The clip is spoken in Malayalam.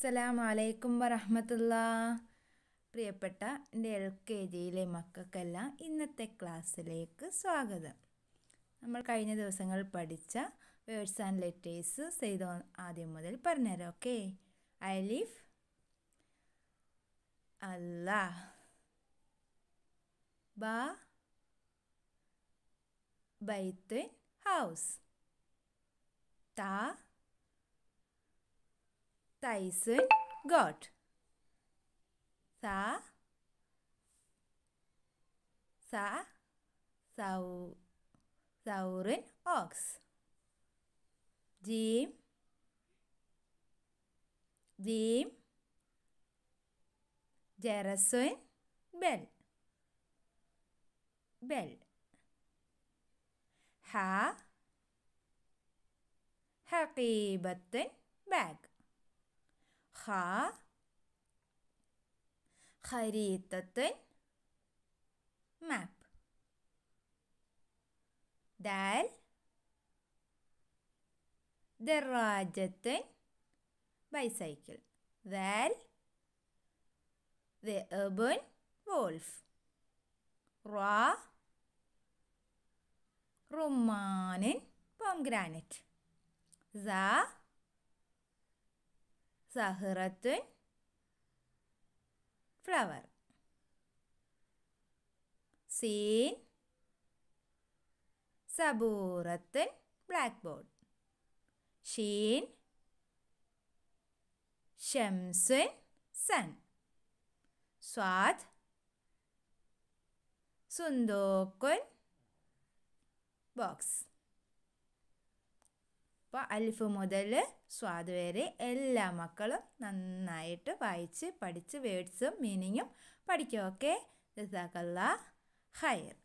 അസ്സലാമലൈക്കും വറഹമത്തുള്ള പ്രിയപ്പെട്ട എൻ്റെ എൽ കെ ജിയിലെ മക്കൾക്കെല്ലാം ഇന്നത്തെ ക്ലാസ്സിലേക്ക് സ്വാഗതം നമ്മൾ കഴിഞ്ഞ ദിവസങ്ങൾ പഠിച്ച വേർഡ്സ് ആൻഡ് ലെറ്റേഴ്സ് ചെയ്തോ ആദ്യം മുതൽ പറഞ്ഞുതരാം ഓക്കെ ഐ ലിഫ് അല്ല ബാ ഹൗസ് താ Tyson got. Sa, sa, sau, Sauron ox. Jim, Jim, Jarason bell, bell. Ha, حقيبة bag. خ خريطة map دال دراجة bicycle ذال the urban wolf را رمان pomegranate ذا സഹറത്ത് ഫ്ലവർ സീൻ സബൂറത്ത് ബ്ലാക്ക് ബോർഡ് ഷീൻ ഷംസ് സൺ സ്വാദ് സുന്ദോക്കുൻ ബോക്സ് അപ്പോൾ അലിഫ് മുതൽ സ്വാദ് വരെ എല്ലാ മക്കളും നന്നായിട്ട് വായിച്ച് പഠിച്ച് വേഡ്സും മീനിങ്ങും പഠിക്കും ഓക്കെ ജസാക്കല്ലാ ഹയർ